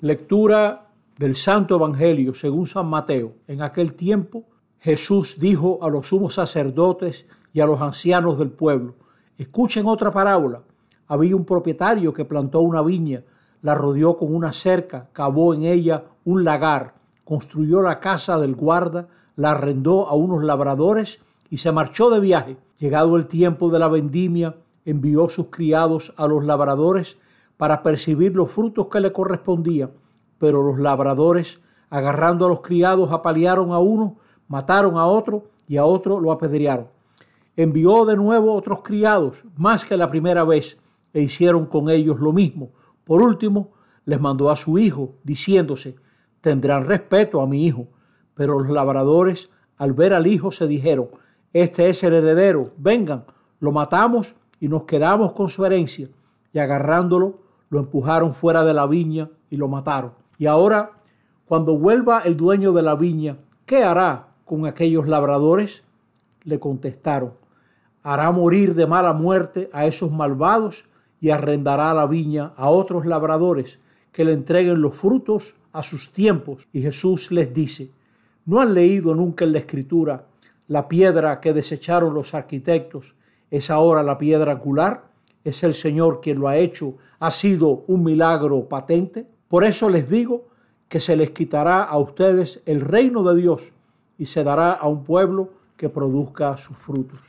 Lectura del Santo Evangelio según San Mateo. En aquel tiempo Jesús dijo a los sumos sacerdotes y a los ancianos del pueblo, escuchen otra parábola. Había un propietario que plantó una viña, la rodeó con una cerca, cavó en ella un lagar, construyó la casa del guarda, la arrendó a unos labradores y se marchó de viaje. Llegado el tiempo de la vendimia, envió sus criados a los labradores para percibir los frutos que le correspondían, pero los labradores, agarrando a los criados, apalearon a uno, mataron a otro y a otro lo apedrearon. Envió de nuevo otros criados, más que la primera vez, e hicieron con ellos lo mismo. Por último, les mandó a su hijo, diciéndose, tendrán respeto a mi hijo. Pero los labradores, al ver al hijo, se dijeron, este es el heredero, vengan, lo matamos y nos quedamos con su herencia. Y agarrándolo, lo empujaron fuera de la viña y lo mataron. Y ahora, cuando vuelva el dueño de la viña, ¿qué hará con aquellos labradores? Le contestaron, hará morir de mala muerte a esos malvados y arrendará la viña a otros labradores que le entreguen los frutos a sus tiempos. Y Jesús les dice, ¿no han leído nunca en la escritura la piedra que desecharon los arquitectos es ahora la piedra angular? es el Señor quien lo ha hecho, ha sido un milagro patente. Por eso les digo que se les quitará a ustedes el reino de Dios y se dará a un pueblo que produzca sus frutos.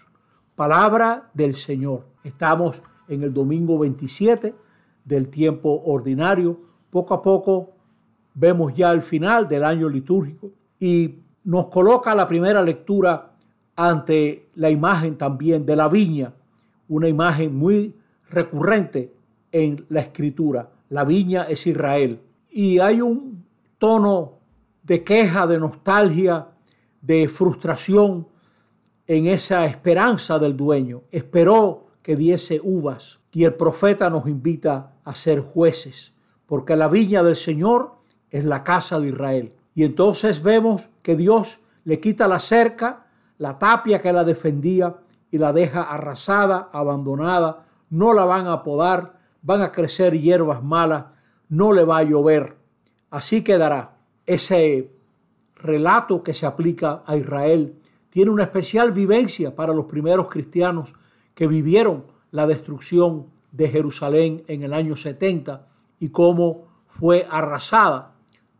Palabra del Señor. Estamos en el domingo 27 del tiempo ordinario. Poco a poco vemos ya el final del año litúrgico y nos coloca la primera lectura ante la imagen también de la viña, una imagen muy recurrente en la escritura. La viña es Israel. Y hay un tono de queja, de nostalgia, de frustración en esa esperanza del dueño. Esperó que diese uvas. Y el profeta nos invita a ser jueces, porque la viña del Señor es la casa de Israel. Y entonces vemos que Dios le quita la cerca, la tapia que la defendía, y la deja arrasada, abandonada, no la van a podar, van a crecer hierbas malas, no le va a llover. Así quedará. Ese relato que se aplica a Israel tiene una especial vivencia para los primeros cristianos que vivieron la destrucción de Jerusalén en el año 70 y cómo fue arrasada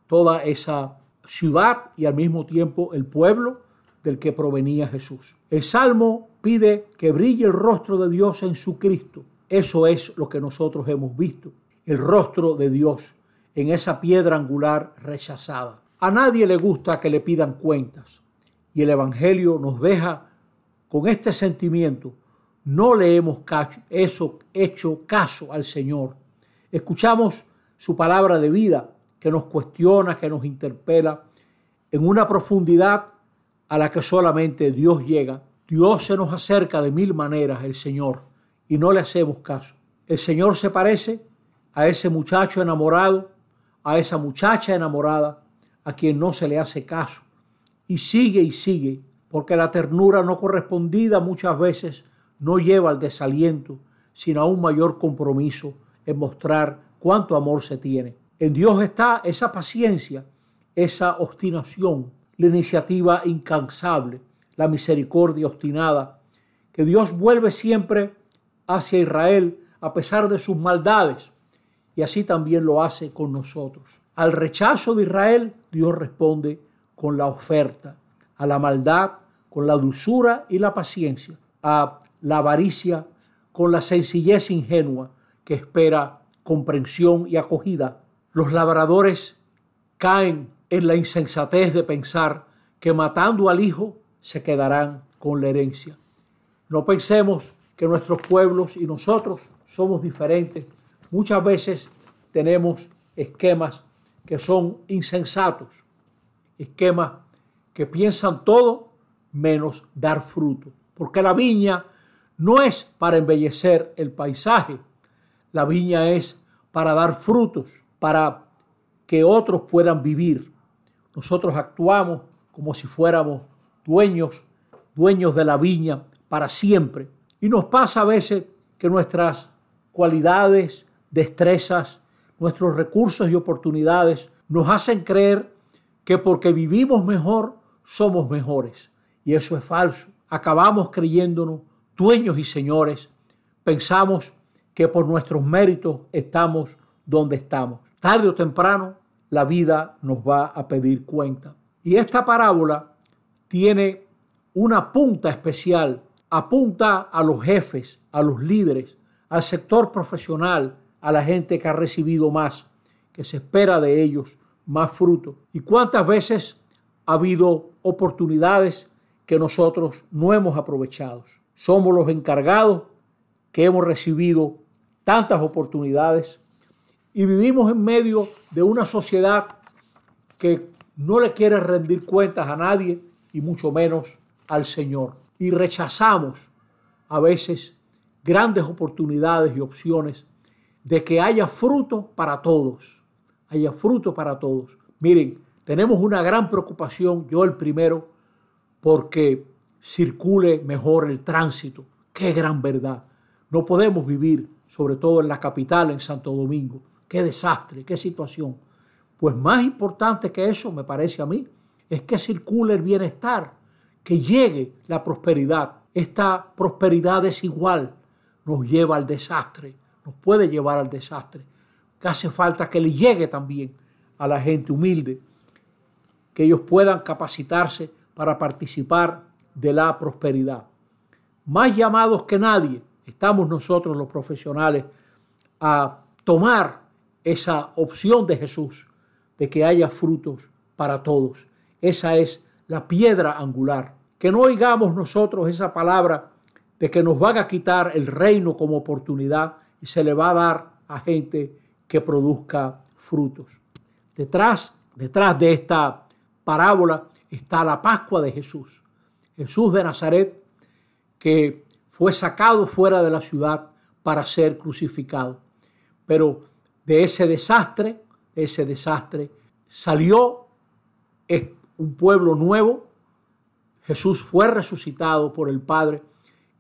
toda esa ciudad y al mismo tiempo el pueblo del que provenía Jesús. El Salmo pide que brille el rostro de Dios en su Cristo. Eso es lo que nosotros hemos visto, el rostro de Dios en esa piedra angular rechazada. A nadie le gusta que le pidan cuentas y el Evangelio nos deja con este sentimiento. No le hemos hecho caso al Señor. Escuchamos su palabra de vida que nos cuestiona, que nos interpela en una profundidad a la que solamente Dios llega. Dios se nos acerca de mil maneras, el Señor, y no le hacemos caso. El Señor se parece a ese muchacho enamorado, a esa muchacha enamorada, a quien no se le hace caso. Y sigue y sigue, porque la ternura no correspondida muchas veces no lleva al desaliento, sino a un mayor compromiso en mostrar cuánto amor se tiene. En Dios está esa paciencia, esa obstinación, la iniciativa incansable, la misericordia obstinada, que Dios vuelve siempre hacia Israel a pesar de sus maldades, y así también lo hace con nosotros. Al rechazo de Israel, Dios responde con la oferta, a la maldad, con la dulzura y la paciencia, a la avaricia, con la sencillez ingenua que espera comprensión y acogida. Los labradores caen en la insensatez de pensar que matando al hijo se quedarán con la herencia. No pensemos que nuestros pueblos y nosotros somos diferentes. Muchas veces tenemos esquemas que son insensatos, esquemas que piensan todo menos dar fruto, porque la viña no es para embellecer el paisaje, la viña es para dar frutos, para que otros puedan vivir. Nosotros actuamos como si fuéramos dueños, dueños de la viña para siempre. Y nos pasa a veces que nuestras cualidades, destrezas, nuestros recursos y oportunidades nos hacen creer que porque vivimos mejor somos mejores. Y eso es falso. Acabamos creyéndonos dueños y señores. Pensamos que por nuestros méritos estamos donde estamos. Tarde o temprano la vida nos va a pedir cuenta. Y esta parábola tiene una punta especial, apunta a los jefes, a los líderes, al sector profesional, a la gente que ha recibido más, que se espera de ellos más fruto. ¿Y cuántas veces ha habido oportunidades que nosotros no hemos aprovechado? Somos los encargados que hemos recibido tantas oportunidades y vivimos en medio de una sociedad que no le quiere rendir cuentas a nadie y mucho menos al Señor. Y rechazamos a veces grandes oportunidades y opciones de que haya fruto para todos, haya fruto para todos. Miren, tenemos una gran preocupación, yo el primero, porque circule mejor el tránsito. Qué gran verdad. No podemos vivir, sobre todo en la capital, en Santo Domingo, qué desastre, qué situación. Pues más importante que eso, me parece a mí, es que circule el bienestar, que llegue la prosperidad. Esta prosperidad desigual nos lleva al desastre, nos puede llevar al desastre. Que hace falta que le llegue también a la gente humilde, que ellos puedan capacitarse para participar de la prosperidad. Más llamados que nadie estamos nosotros los profesionales a tomar esa opción de Jesús de que haya frutos para todos. Esa es la piedra angular. Que no oigamos nosotros esa palabra de que nos van a quitar el reino como oportunidad y se le va a dar a gente que produzca frutos. Detrás, detrás de esta parábola está la Pascua de Jesús. Jesús de Nazaret que fue sacado fuera de la ciudad para ser crucificado. Pero de ese desastre, ese desastre salió un pueblo nuevo, Jesús fue resucitado por el Padre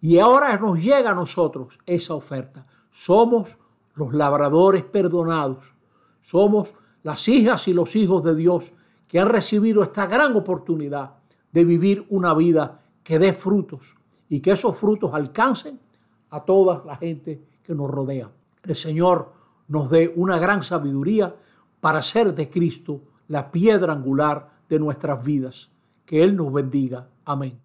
y ahora nos llega a nosotros esa oferta. Somos los labradores perdonados, somos las hijas y los hijos de Dios que han recibido esta gran oportunidad de vivir una vida que dé frutos y que esos frutos alcancen a toda la gente que nos rodea. El Señor nos dé una gran sabiduría para hacer de Cristo la piedra angular de nuestras vidas. Que Él nos bendiga. Amén.